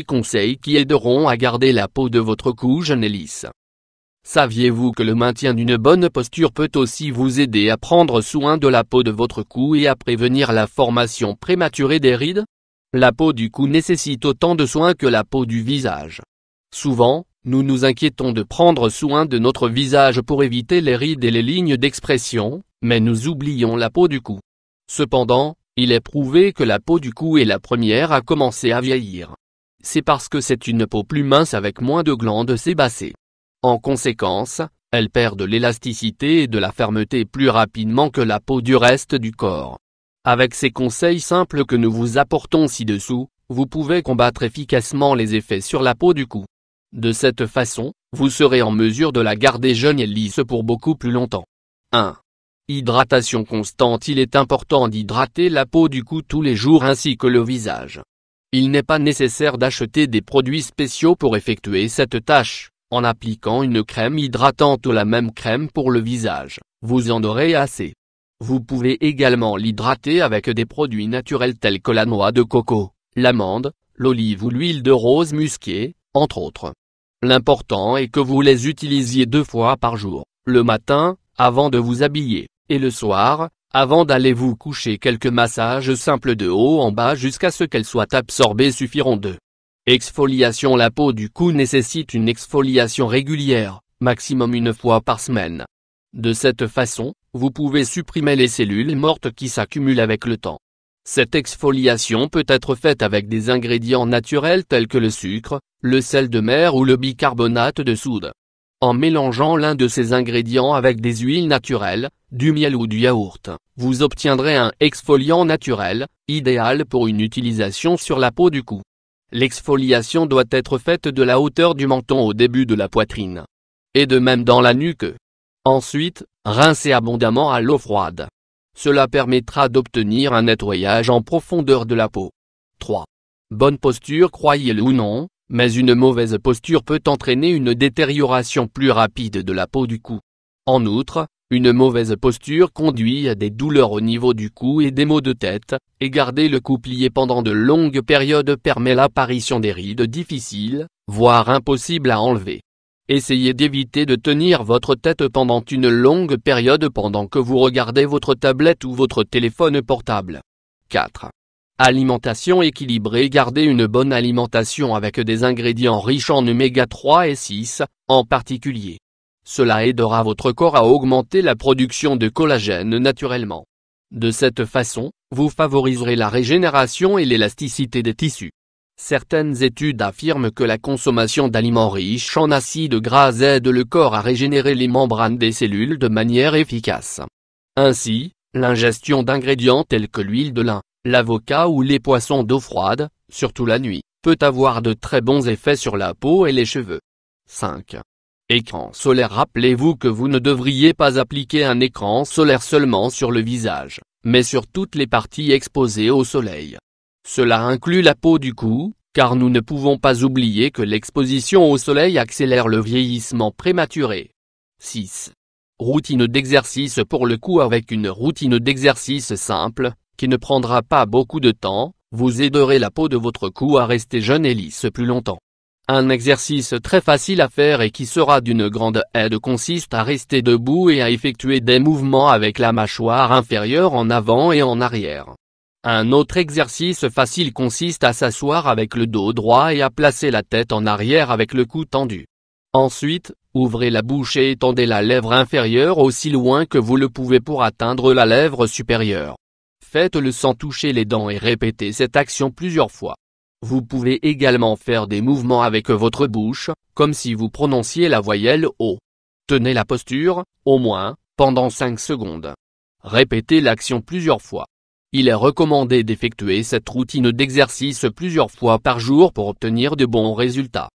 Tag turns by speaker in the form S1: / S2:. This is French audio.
S1: conseils qui aideront à garder la peau de votre cou jeune et lisse. Saviez-vous que le maintien d'une bonne posture peut aussi vous aider à prendre soin de la peau de votre cou et à prévenir la formation prématurée des rides La peau du cou nécessite autant de soins que la peau du visage. Souvent, nous nous inquiétons de prendre soin de notre visage pour éviter les rides et les lignes d'expression, mais nous oublions la peau du cou. Cependant, il est prouvé que la peau du cou est la première à commencer à vieillir c'est parce que c'est une peau plus mince avec moins de glandes sébacées. En conséquence, elle perd de l'élasticité et de la fermeté plus rapidement que la peau du reste du corps. Avec ces conseils simples que nous vous apportons ci-dessous, vous pouvez combattre efficacement les effets sur la peau du cou. De cette façon, vous serez en mesure de la garder jeune et lisse pour beaucoup plus longtemps. 1. Hydratation constante Il est important d'hydrater la peau du cou tous les jours ainsi que le visage. Il n'est pas nécessaire d'acheter des produits spéciaux pour effectuer cette tâche. En appliquant une crème hydratante ou la même crème pour le visage, vous en aurez assez. Vous pouvez également l'hydrater avec des produits naturels tels que la noix de coco, l'amande, l'olive ou l'huile de rose musquée, entre autres. L'important est que vous les utilisiez deux fois par jour, le matin, avant de vous habiller, et le soir, avant d'aller vous coucher quelques massages simples de haut en bas jusqu'à ce qu'elles soient absorbées suffiront deux. Exfoliation La peau du cou nécessite une exfoliation régulière, maximum une fois par semaine. De cette façon, vous pouvez supprimer les cellules mortes qui s'accumulent avec le temps. Cette exfoliation peut être faite avec des ingrédients naturels tels que le sucre, le sel de mer ou le bicarbonate de soude. En mélangeant l'un de ces ingrédients avec des huiles naturelles, du miel ou du yaourt, vous obtiendrez un exfoliant naturel, idéal pour une utilisation sur la peau du cou. L'exfoliation doit être faite de la hauteur du menton au début de la poitrine. Et de même dans la nuque. Ensuite, rincez abondamment à l'eau froide. Cela permettra d'obtenir un nettoyage en profondeur de la peau. 3. Bonne posture croyez-le ou non, mais une mauvaise posture peut entraîner une détérioration plus rapide de la peau du cou. En outre, une mauvaise posture conduit à des douleurs au niveau du cou et des maux de tête, et garder le cou plié pendant de longues périodes permet l'apparition des rides difficiles, voire impossibles à enlever. Essayez d'éviter de tenir votre tête pendant une longue période pendant que vous regardez votre tablette ou votre téléphone portable. 4. Alimentation équilibrée Gardez une bonne alimentation avec des ingrédients riches en oméga 3 et 6, en particulier. Cela aidera votre corps à augmenter la production de collagène naturellement. De cette façon, vous favoriserez la régénération et l'élasticité des tissus. Certaines études affirment que la consommation d'aliments riches en acides gras aide le corps à régénérer les membranes des cellules de manière efficace. Ainsi, l'ingestion d'ingrédients tels que l'huile de lin, l'avocat ou les poissons d'eau froide, surtout la nuit, peut avoir de très bons effets sur la peau et les cheveux. 5. Écran solaire Rappelez-vous que vous ne devriez pas appliquer un écran solaire seulement sur le visage, mais sur toutes les parties exposées au soleil. Cela inclut la peau du cou, car nous ne pouvons pas oublier que l'exposition au soleil accélère le vieillissement prématuré. 6. Routine d'exercice pour le cou avec une routine d'exercice simple, qui ne prendra pas beaucoup de temps, vous aiderez la peau de votre cou à rester jeune et lisse plus longtemps. Un exercice très facile à faire et qui sera d'une grande aide consiste à rester debout et à effectuer des mouvements avec la mâchoire inférieure en avant et en arrière. Un autre exercice facile consiste à s'asseoir avec le dos droit et à placer la tête en arrière avec le cou tendu. Ensuite, ouvrez la bouche et étendez la lèvre inférieure aussi loin que vous le pouvez pour atteindre la lèvre supérieure. Faites-le sans toucher les dents et répétez cette action plusieurs fois. Vous pouvez également faire des mouvements avec votre bouche, comme si vous prononciez la voyelle O. Tenez la posture, au moins, pendant 5 secondes. Répétez l'action plusieurs fois. Il est recommandé d'effectuer cette routine d'exercice plusieurs fois par jour pour obtenir de bons résultats.